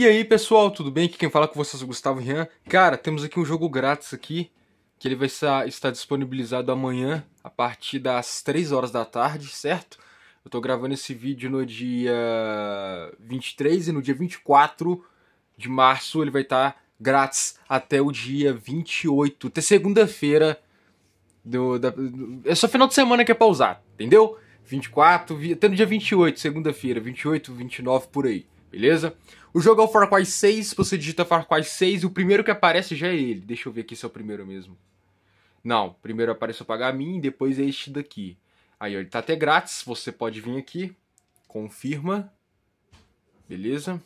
E aí pessoal, tudo bem? Aqui quem fala com vocês é o Gustavo Rian. Cara, temos aqui um jogo grátis aqui, que ele vai estar disponibilizado amanhã, a partir das 3 horas da tarde, certo? Eu tô gravando esse vídeo no dia 23 e no dia 24 de março ele vai estar tá grátis até o dia 28, até segunda-feira. Do, da, do, é só final de semana que é pausar, entendeu? 24, até no dia 28, segunda-feira, 28, 29 por aí beleza? O jogo é o Far Cry 6, você digita Far Cry 6 e o primeiro que aparece já é ele. Deixa eu ver aqui se é o primeiro mesmo. Não, primeiro aparece o Pagamin, depois é este daqui. Aí, ó, ele tá até grátis, você pode vir aqui, confirma, beleza?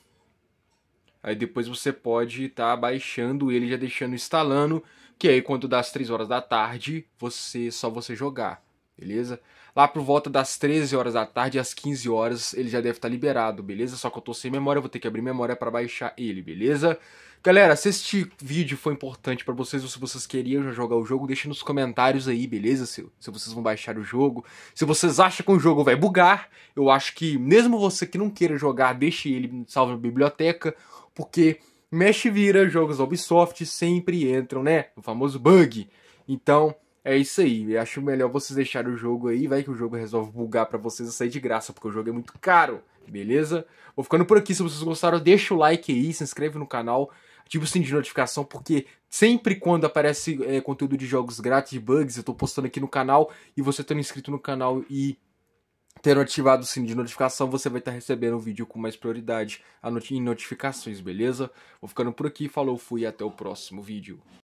Aí depois você pode estar tá baixando ele, já deixando instalando, que aí quando das 3 horas da tarde, você só você jogar beleza? Lá por volta das 13 horas da tarde às 15 horas ele já deve estar tá liberado, beleza? Só que eu tô sem memória, vou ter que abrir memória para baixar ele, beleza? Galera, se este vídeo foi importante para vocês ou se vocês queriam já jogar o jogo, deixa nos comentários aí, beleza? Se, se vocês vão baixar o jogo, se vocês acham que o jogo vai bugar, eu acho que mesmo você que não queira jogar, deixe ele salvo na biblioteca, porque mexe e vira, jogos da Ubisoft sempre entram, né? O famoso bug. Então, é isso aí, acho melhor vocês deixarem o jogo aí, vai que o jogo resolve bugar para vocês a sair de graça, porque o jogo é muito caro, beleza? Vou ficando por aqui, se vocês gostaram, deixa o like aí, se inscreve no canal, ativa o sininho de notificação, porque sempre quando aparece é, conteúdo de jogos grátis, bugs, eu tô postando aqui no canal, e você tendo inscrito no canal e tendo ativado o sininho de notificação, você vai estar tá recebendo o vídeo com mais prioridade em notificações, beleza? Vou ficando por aqui, falou, fui e até o próximo vídeo.